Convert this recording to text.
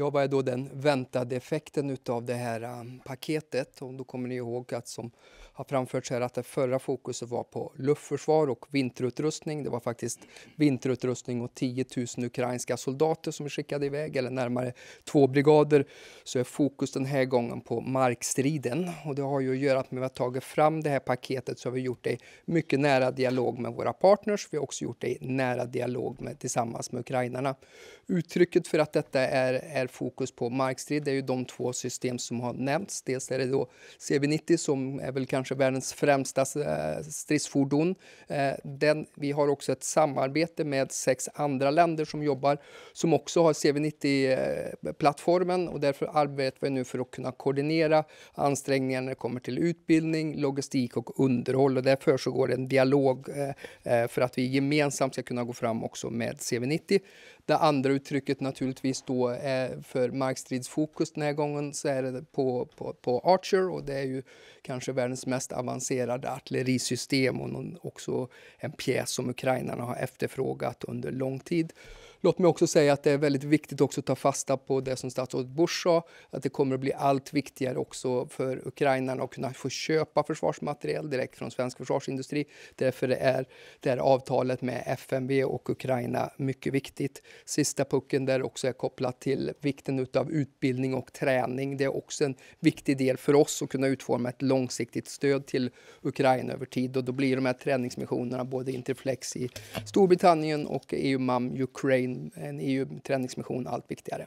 Ja, vad är då den väntade effekten av det här um, paketet? Och då kommer ni ihåg att som har framförts här att det förra fokuset var på luftförsvar och vinterutrustning. Det var faktiskt vinterutrustning och 10 000 ukrainska soldater som är skickade iväg, eller närmare två brigader. Så är fokus den här gången på markstriden och det har ju att göra med att vi har tagit fram det här paketet så har vi gjort det i mycket nära dialog med våra partners. Vi har också gjort det i nära dialog med, tillsammans med ukrainarna. Uttrycket för att detta är, är fokus på markstrid. Det är ju de två system som har nämnts. Dels är det då CB90 som är väl kanske världens främsta eh, stridsfordon. Eh, den, vi har också ett samarbete med sex andra länder som jobbar som också har CV90-plattformen eh, och därför arbetar vi nu för att kunna koordinera ansträngningar när det kommer till utbildning, logistik och underhåll och därför så går det en dialog för att vi gemensamt ska kunna gå fram också med CV90. Det andra uttrycket naturligtvis då är för markstridsfokus den här gången så är det på, på, på Archer och det är ju kanske världens mest avancerade artillerisystem och någon, också en pjäs som ukrainarna har efterfrågat under lång tid. Låt mig också säga att det är väldigt viktigt också att ta fasta på det som statsrådet Bush sa, att det kommer att bli allt viktigare också för ukrainarna att kunna få köpa försvarsmateriel direkt från svensk försvarsindustri. Därför är det här avtalet med FMV och Ukraina mycket viktigt. Sista pucken där också är kopplat till vikten av utbildning och träning. Det är också en viktig del för oss att kunna utforma ett långsiktigt stöd till Ukraina över tid och då blir de här träningsmissionerna både Interflex i Storbritannien och EU EUMAM Ukraine en EU-träningsmission e allt viktigare.